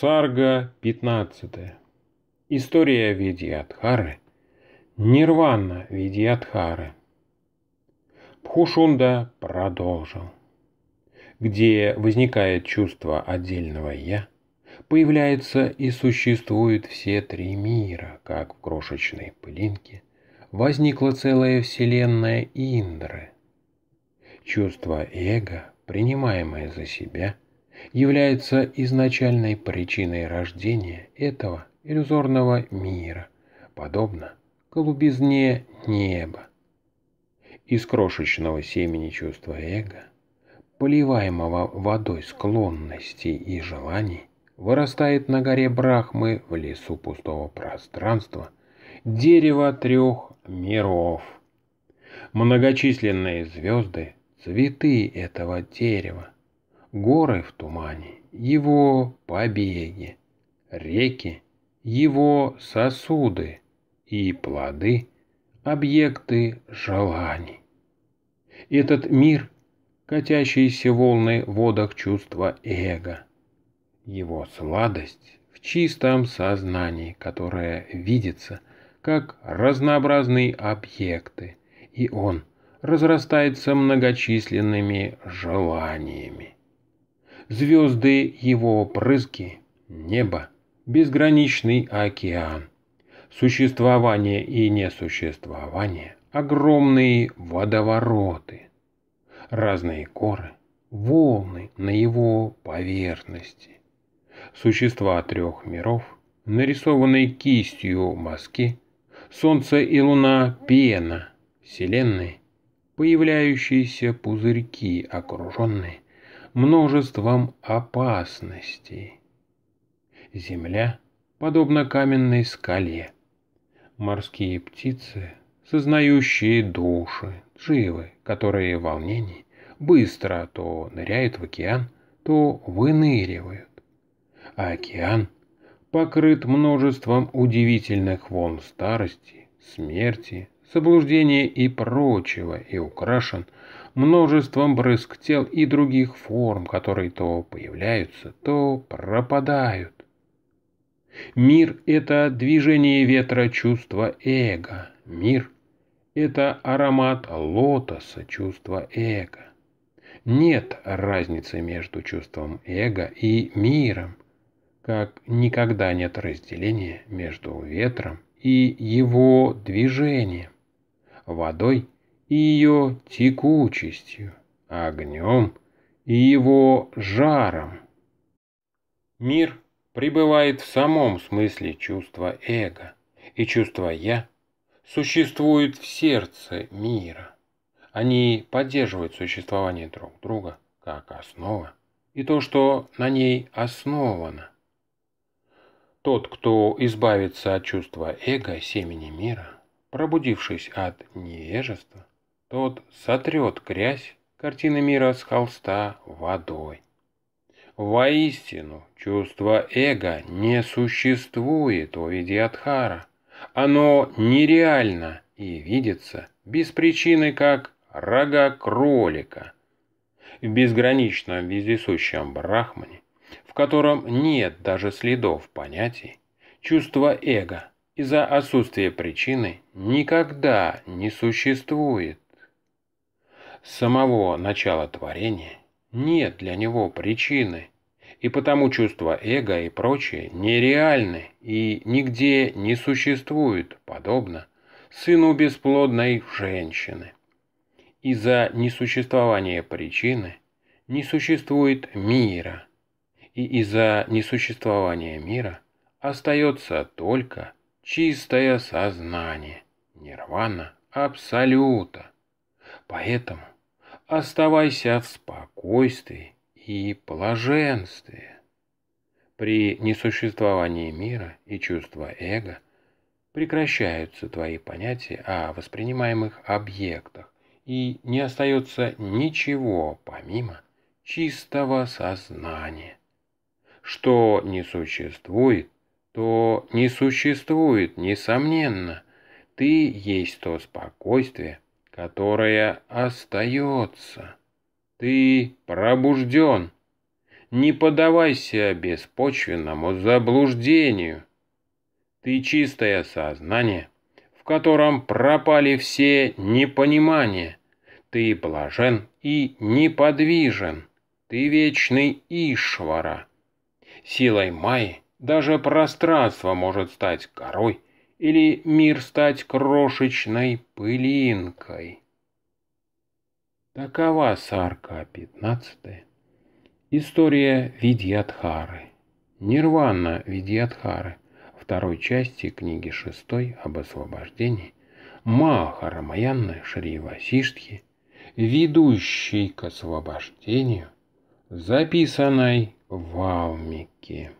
Сарга 15. История Видьядхары. Нирвана Видьядхары. Пхушунда продолжил. Где возникает чувство отдельного «я», появляется и существует все три мира, как в крошечной пылинке, возникла целая вселенная Индры. Чувство эго, принимаемое за себя – является изначальной причиной рождения этого иллюзорного мира, подобно голубизне неба. Из крошечного семени чувства эго, поливаемого водой склонностей и желаний, вырастает на горе Брахмы в лесу пустого пространства дерево трех миров. Многочисленные звезды – цветы этого дерева – горы в тумане, его побеги, реки, его сосуды и плоды, объекты желаний. Этот мир, катящиеся волны в водах чувства эго, его сладость в чистом сознании, которое видится как разнообразные объекты, и он разрастается многочисленными желаниями звезды его прыски небо, безграничный океан, существование и несуществование, огромные водовороты, разные горы, волны на его поверхности, существа трех миров, нарисованные кистью мазки, солнце и луна пена, вселенной, появляющиеся пузырьки, окруженные множеством опасностей. Земля подобна каменной скале. Морские птицы, сознающие души, живы, которые в волнении быстро то ныряют в океан, то выныривают. А океан покрыт множеством удивительных волн старости, смерти, заблуждения и прочего и украшен – множеством брызг тел и других форм, которые то появляются, то пропадают. Мир – это движение ветра чувства эго. Мир – это аромат лотоса чувства эго. Нет разницы между чувством эго и миром, как никогда нет разделения между ветром и его движением, водой – и ее текучестью, огнем и его жаром. Мир пребывает в самом смысле чувства эго, и чувство «я» существует в сердце мира. Они поддерживают существование друг друга как основа и то, что на ней основано. Тот, кто избавится от чувства эго, семени мира, пробудившись от невежества, тот сотрет грязь картины мира с холста водой. Воистину, чувство эго не существует у Видиатхара. Оно нереально и видится без причины, как рога кролика. В безграничном вездесущем брахмане, в котором нет даже следов понятий, чувство эго из-за отсутствия причины никогда не существует самого начала творения, нет для него причины, и потому чувства эго и прочее нереальны и нигде не существует подобно сыну бесплодной женщины. Из-за несуществования причины не существует мира, и из-за несуществования мира остается только чистое сознание, нирвана абсолюта. Поэтому оставайся в спокойствии и блаженстве. При несуществовании мира и чувства эго прекращаются твои понятия о воспринимаемых объектах, и не остается ничего помимо чистого сознания. Что не существует, то не существует, несомненно. Ты есть то спокойствие, которая остается. Ты пробужден. Не поддавайся беспочвенному заблуждению. Ты чистое сознание, в котором пропали все непонимания. Ты блажен и неподвижен. Ты вечный Ишвара. Силой Майи даже пространство может стать корой или мир стать крошечной пылинкой. Такова Сарка 15. История Видьядхары. Нирвана Видьядхары. Второй части книги 6 об освобождении. Махарамаянны Шри Васиштхи. Ведущий к освобождению. Записанной в Валмике.